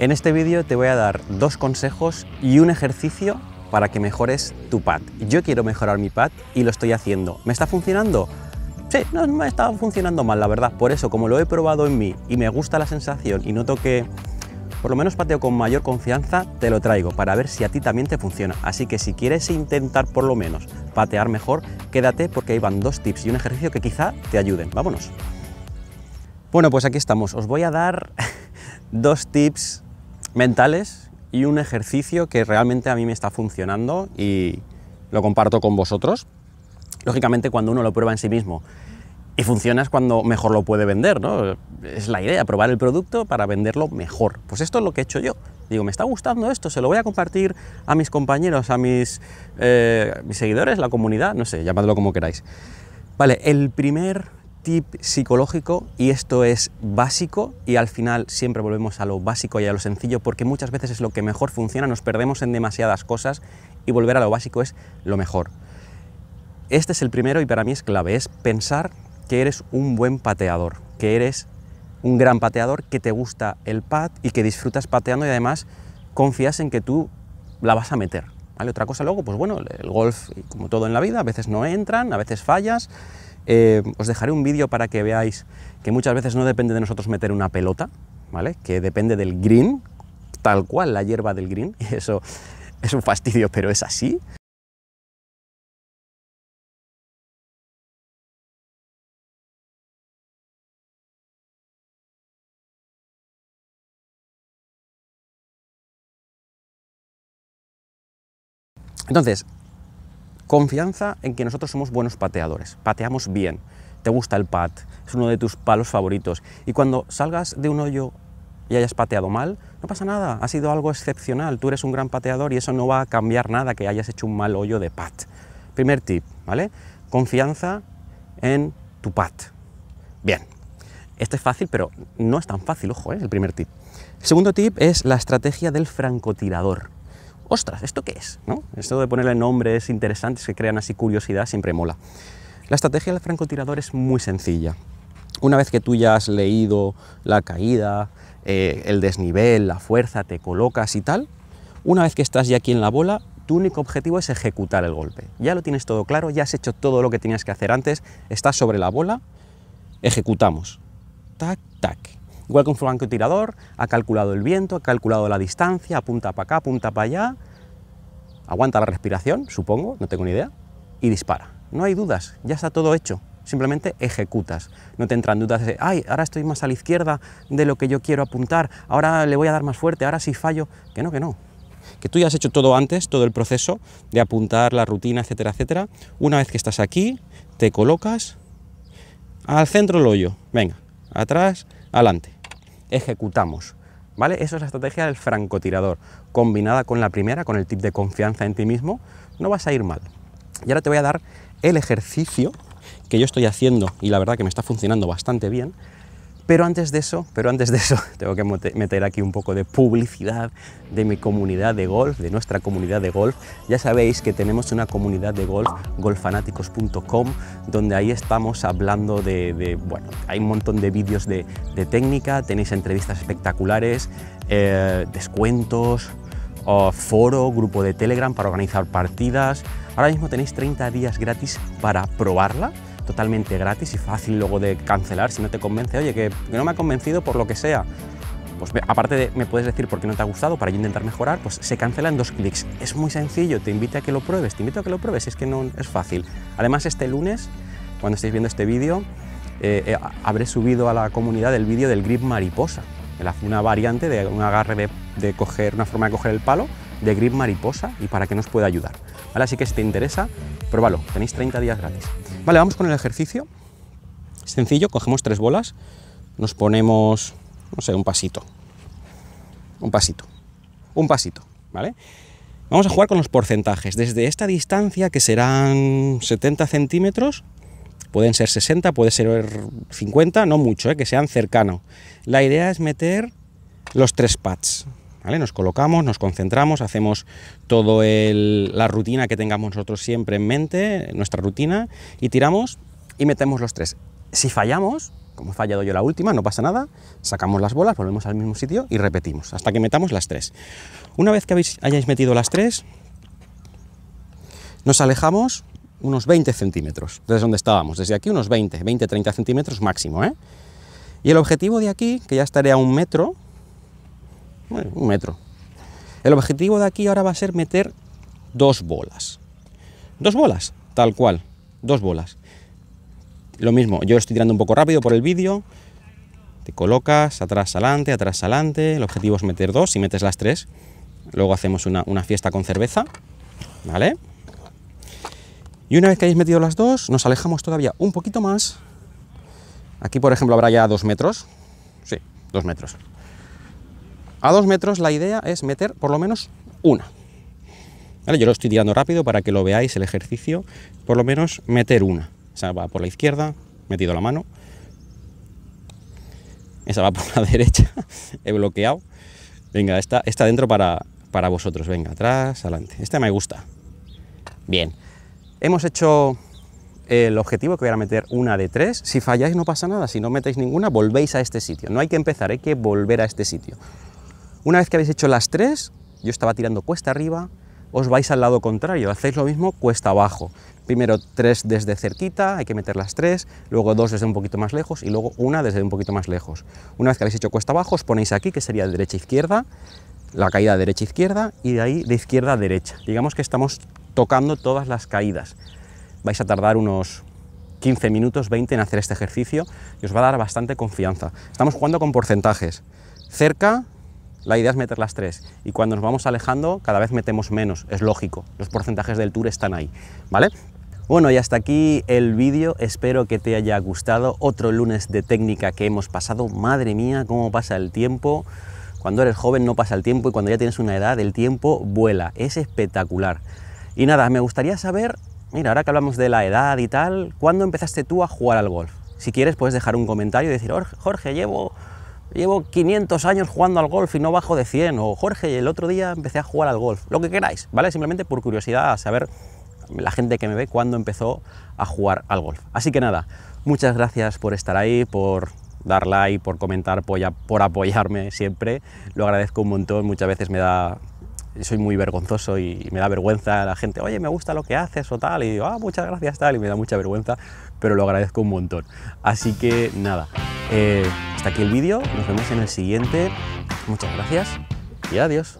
En este vídeo te voy a dar dos consejos y un ejercicio para que mejores tu pad. Yo quiero mejorar mi pad y lo estoy haciendo. ¿Me está funcionando? Sí, no me está funcionando mal, la verdad. Por eso, como lo he probado en mí y me gusta la sensación y noto que por lo menos pateo con mayor confianza, te lo traigo para ver si a ti también te funciona. Así que si quieres intentar por lo menos patear mejor, quédate porque ahí van dos tips y un ejercicio que quizá te ayuden. Vámonos. Bueno, pues aquí estamos. Os voy a dar dos tips mentales y un ejercicio que realmente a mí me está funcionando y lo comparto con vosotros. Lógicamente cuando uno lo prueba en sí mismo y funciona es cuando mejor lo puede vender, ¿no? Es la idea, probar el producto para venderlo mejor. Pues esto es lo que he hecho yo. Digo, me está gustando esto, se lo voy a compartir a mis compañeros, a mis, eh, mis seguidores, la comunidad, no sé, llamadlo como queráis. Vale, el primer psicológico, y esto es básico, y al final siempre volvemos a lo básico y a lo sencillo, porque muchas veces es lo que mejor funciona, nos perdemos en demasiadas cosas, y volver a lo básico es lo mejor. Este es el primero y para mí es clave, es pensar que eres un buen pateador, que eres un gran pateador, que te gusta el pat y que disfrutas pateando y además confías en que tú la vas a meter. ¿vale? Otra cosa luego, pues bueno, el golf, como todo en la vida, a veces no entran, a veces fallas, eh, os dejaré un vídeo para que veáis que muchas veces no depende de nosotros meter una pelota, ¿vale? Que depende del green, tal cual la hierba del green, y eso es un fastidio, pero es así. Entonces, Confianza en que nosotros somos buenos pateadores, pateamos bien, te gusta el pat, es uno de tus palos favoritos. Y cuando salgas de un hoyo y hayas pateado mal, no pasa nada, ha sido algo excepcional, tú eres un gran pateador y eso no va a cambiar nada que hayas hecho un mal hoyo de pat. Primer tip, ¿vale? Confianza en tu pat. Bien, esto es fácil, pero no es tan fácil, ojo, ¿eh? el primer tip. El segundo tip es la estrategia del francotirador ostras, ¿esto qué es? ¿No? Esto de ponerle nombres interesantes que crean así curiosidad siempre mola. La estrategia del francotirador es muy sencilla. Una vez que tú ya has leído la caída, eh, el desnivel, la fuerza, te colocas y tal, una vez que estás ya aquí en la bola, tu único objetivo es ejecutar el golpe. Ya lo tienes todo claro, ya has hecho todo lo que tenías que hacer antes, estás sobre la bola, ejecutamos. Tac, tac. Igual que un tirador, ha calculado el viento, ha calculado la distancia, apunta para acá, apunta para allá, aguanta la respiración, supongo, no tengo ni idea, y dispara. No hay dudas, ya está todo hecho. Simplemente ejecutas. No te entran dudas de, ay, ahora estoy más a la izquierda de lo que yo quiero apuntar, ahora le voy a dar más fuerte, ahora sí fallo. Que no, que no. Que tú ya has hecho todo antes, todo el proceso de apuntar la rutina, etcétera, etcétera. Una vez que estás aquí, te colocas al centro del hoyo. Venga, atrás, adelante ejecutamos. ¿Vale? Eso es la estrategia del francotirador, combinada con la primera, con el tip de confianza en ti mismo, no vas a ir mal. Y ahora te voy a dar el ejercicio que yo estoy haciendo y la verdad que me está funcionando bastante bien, pero antes de eso, pero antes de eso, tengo que meter aquí un poco de publicidad de mi comunidad de golf, de nuestra comunidad de golf. Ya sabéis que tenemos una comunidad de golf, golfanáticos.com, donde ahí estamos hablando de, bueno, hay un montón de vídeos de, técnica, tenéis entrevistas espectaculares, eh, descuentos, foro, grupo de Telegram para organizar partidas. Ahora mismo tenéis 30 días gratis para probarla totalmente gratis y fácil luego de cancelar si no te convence, oye, que, no me ha convencido por lo que sea. Pues aparte me puedes decir por qué no te ha gustado para yo intentar mejorar, pues se cancela en dos clics. Es muy sencillo, te invito a que lo pruebes, te invito a que lo pruebes, es que no es fácil. Además este lunes, cuando estéis viendo este vídeo, eh, eh, habré subido a la comunidad el vídeo del grip mariposa, una variante de un agarre de, de coger, una forma de coger el palo de grip mariposa y para que nos pueda ayudar. ¿Vale? Así que si te interesa, pruébalo, tenéis 30 días gratis. Vale, vamos con el ejercicio. Sencillo, cogemos tres bolas, nos ponemos, no sé, un pasito. Un pasito. Un pasito, ¿vale? Vamos a jugar con los porcentajes. Desde esta distancia, que serán 70 centímetros, pueden ser 60, puede ser 50, no mucho, ¿eh? que sean cercano. La idea es meter los tres pads, nos colocamos, nos concentramos, hacemos toda la rutina que tengamos nosotros siempre en mente, nuestra rutina, y tiramos y metemos los tres. Si fallamos, como he fallado yo la última, no pasa nada, sacamos las bolas, volvemos al mismo sitio y repetimos, hasta que metamos las tres. Una vez que habéis, hayáis metido las tres, nos alejamos unos 20 centímetros, desde donde estábamos, desde aquí unos 20, 20-30 centímetros máximo. ¿eh? Y el objetivo de aquí, que ya estaré a un metro, un metro. El objetivo de aquí ahora va a ser meter dos bolas. Dos bolas, tal cual, dos bolas. Lo mismo, yo estoy tirando un poco rápido por el vídeo. Te colocas atrás, adelante, atrás, adelante. El objetivo es meter dos, y metes las tres, luego hacemos una, una fiesta con cerveza, ¿vale? Y una vez que hayáis metido las dos, nos alejamos todavía un poquito más. Aquí, por ejemplo, habrá ya dos metros. Sí, dos metros. A dos metros la idea es meter por lo menos una. Yo lo estoy tirando rápido para que lo veáis el ejercicio, por lo menos meter una. Esa va por la izquierda, metido la mano. Esa va por la derecha, he bloqueado. Venga, esta, está dentro para, para vosotros. Venga, atrás, adelante. Esta me gusta. Bien, hemos hecho el objetivo que voy a meter una de tres. Si falláis no pasa nada, si no metéis ninguna, volvéis a este sitio. No hay que empezar, hay que volver a este sitio. Una vez que habéis hecho las tres, yo estaba tirando cuesta arriba, os vais al lado contrario, hacéis lo mismo cuesta abajo. Primero tres desde cerquita, hay que meter las tres, luego dos desde un poquito más lejos y luego una desde un poquito más lejos. Una vez que habéis hecho cuesta abajo, os ponéis aquí, que sería derecha-izquierda, e la caída derecha-izquierda e y de ahí de izquierda-derecha. a Digamos que estamos tocando todas las caídas. Vais a tardar unos 15 minutos, 20 en hacer este ejercicio y os va a dar bastante confianza. Estamos jugando con porcentajes. Cerca, la idea es meter las tres y cuando nos vamos alejando cada vez metemos menos, es lógico, los porcentajes del tour están ahí, ¿vale? Bueno, y hasta aquí el vídeo, espero que te haya gustado, otro lunes de técnica que hemos pasado, madre mía, cómo pasa el tiempo, cuando eres joven no pasa el tiempo y cuando ya tienes una edad el tiempo vuela, es espectacular. Y nada, me gustaría saber, mira, ahora que hablamos de la edad y tal, ¿cuándo empezaste tú a jugar al golf? Si quieres puedes dejar un comentario y decir, Jorge, llevo Llevo 500 años jugando al golf y no bajo de 100. O Jorge, el otro día empecé a jugar al golf. Lo que queráis, ¿vale? Simplemente por curiosidad, a saber la gente que me ve cuándo empezó a jugar al golf. Así que nada, muchas gracias por estar ahí, por dar like, por comentar, por apoyarme siempre. Lo agradezco un montón. Muchas veces me da soy muy vergonzoso y me da vergüenza la gente, oye, me gusta lo que haces o tal, y digo, ah, muchas gracias tal, y me da mucha vergüenza, pero lo agradezco un montón. Así que nada, eh, hasta aquí el vídeo, nos vemos en el siguiente. Muchas gracias y adiós.